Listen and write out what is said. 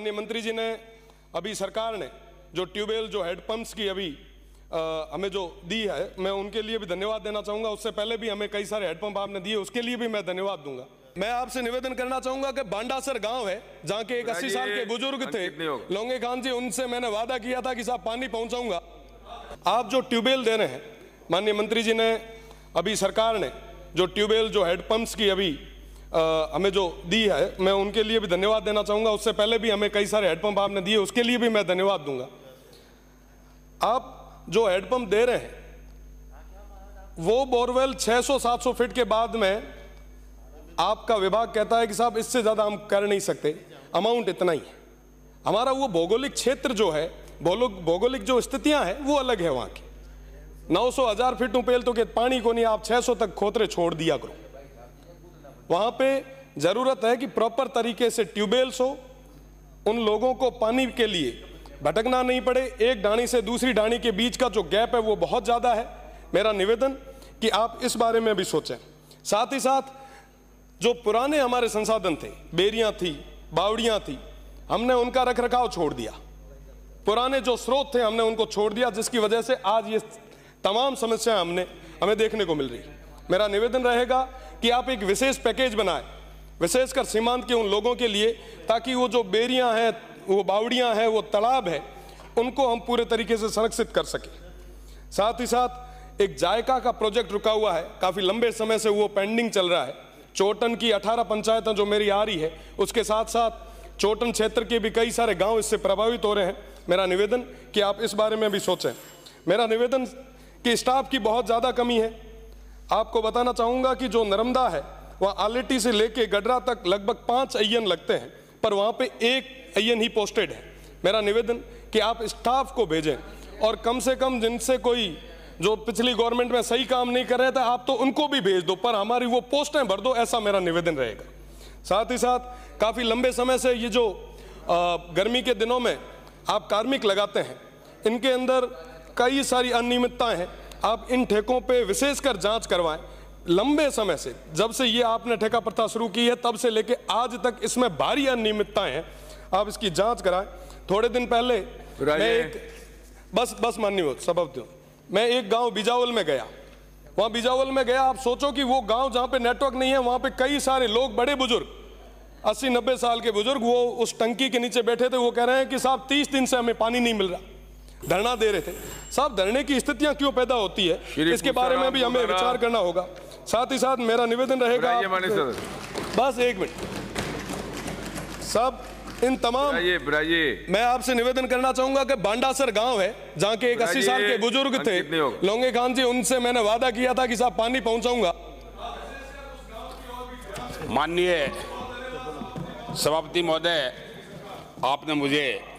माननीय मंत्री जी ने अभी सरकार ने जो ट्यूबवेल जो हेडपम्प्स की अभी आ, हमें जो दी है मैं उनके लिए भी धन्यवाद देना चाहूँगा उससे पहले भी हमें कई सारे हेडपम्प आपने दिए उसके लिए भी मैं धन्यवाद दूंगा मैं आपसे निवेदन करना चाहूंगा कि बांडासर गांव है जहाँ के एक अस्सी साल के बुजुर्ग थे लोंगे खान जी उनसे मैंने वादा किया था कि साहब पानी पहुंचाऊंगा आप जो ट्यूबवेल दे रहे हैं माननीय मंत्री जी ने अभी सरकार ने जो ट्यूबवेल जो हेडपम्प्स की अभी हमें जो दी है मैं उनके लिए भी धन्यवाद देना चाहूँगा उससे पहले भी हमें कई सारे हेडपम्प आपने दिए उसके लिए भी मैं धन्यवाद दूंगा आप जो हेडपम्प दे रहे हैं वो बोरवेल 600-700 फीट के बाद में आपका विभाग कहता है कि साहब इससे ज़्यादा हम कर नहीं सकते अमाउंट इतना ही है हमारा वो भौगोलिक क्षेत्र जो है भौगोलिक जो स्थितियाँ हैं वो अलग है वहाँ की नौ सौ हज़ार फीट ऊपेल तो के पानी को नहीं आप 600 तक खोतरे छोड़ दिया करो वहाँ पे ज़रूरत है कि प्रॉपर तरीके से ट्यूबवेल्स हो उन लोगों को पानी के लिए भटकना नहीं पड़े एक डाणी से दूसरी डाणी के बीच का जो गैप है वो बहुत ज़्यादा है मेरा निवेदन कि आप इस बारे में भी सोचें साथ ही साथ जो पुराने हमारे संसाधन थे बेरियां थी बावड़ियां थी हमने उनका रख रखाव छोड़ दिया पुराने जो स्रोत थे हमने उनको छोड़ दिया जिसकी वजह से आज ये तमाम समस्याएं हमने हमें देखने को मिल रही मेरा निवेदन रहेगा कि आप एक विशेष पैकेज बनाएं विशेषकर सीमांत के उन लोगों के लिए ताकि वो जो बेरियां हैं वो बावड़ियां हैं वो तालाब है उनको हम पूरे तरीके से संरक्षित कर सकें साथ ही साथ एक जायका का प्रोजेक्ट रुका हुआ है काफ़ी लंबे समय से वो पेंडिंग चल रहा है चोटन की 18 पंचायतें जो मेरी आ रही है उसके साथ साथ चोटन क्षेत्र के भी कई सारे गांव इससे प्रभावित हो रहे हैं मेरा निवेदन कि आप इस बारे में भी सोचें मेरा निवेदन कि स्टाफ की बहुत ज़्यादा कमी है आपको बताना चाहूंगा कि जो नर्मदा है वहाँ आलेटी से लेके गडरा तक लगभग पाँच अयन लगते हैं पर वहाँ पे एक अयन ही पोस्टेड है मेरा निवेदन कि आप स्टाफ को भेजें और कम से कम जिनसे कोई जो पिछली गवर्नमेंट में सही काम नहीं कर रहे थे आप तो उनको भी भेज दो पर हमारी वो पोस्टें भर दो ऐसा मेरा निवेदन रहेगा साथ ही साथ काफ़ी लंबे समय से ये जो आ, गर्मी के दिनों में आप कार्मिक लगाते हैं इनके अंदर कई सारी अनियमितताएं हैं आप इन ठेकों पे विशेषकर जांच करवाएं लंबे समय से जब से ये आपने ठेका प्रथा शुरू की है तब से लेके आज तक इसमें भारी अनियमितताएं हैं आप इसकी जांच कराएं थोड़े दिन पहले मैं एक बस बस मान्य हो सब मैं एक गांव बिजावल में गया वहां बिजावल में गया आप सोचो कि वो गांव जहां पे नेटवर्क नहीं है वहां पे कई सारे लोग बड़े बुजुर्ग अस्सी नब्बे साल के बुजुर्ग वो उस टंकी के नीचे बैठे थे वो कह रहे हैं कि साहब तीस दिन से हमें पानी नहीं मिल रहा धरना दे रहे थे साहब धरने की स्थितियां क्यों पैदा होती है इसके बारे में भी हमें विचार करना होगा साथ ही साथ मेरा निवेदन रहेगा बस एक मिनट साहब इन तमाम ब्राये, ब्राये। मैं आपसे निवेदन करना चाहूंगा कि बांडासर गांव है जहाँ के एक अस्सी साल के बुजुर्ग थे लोंगे खान जी उनसे मैंने वादा किया था कि साहब पानी पहुंचाऊंगा माननीय सभापति महोदय आपने मुझे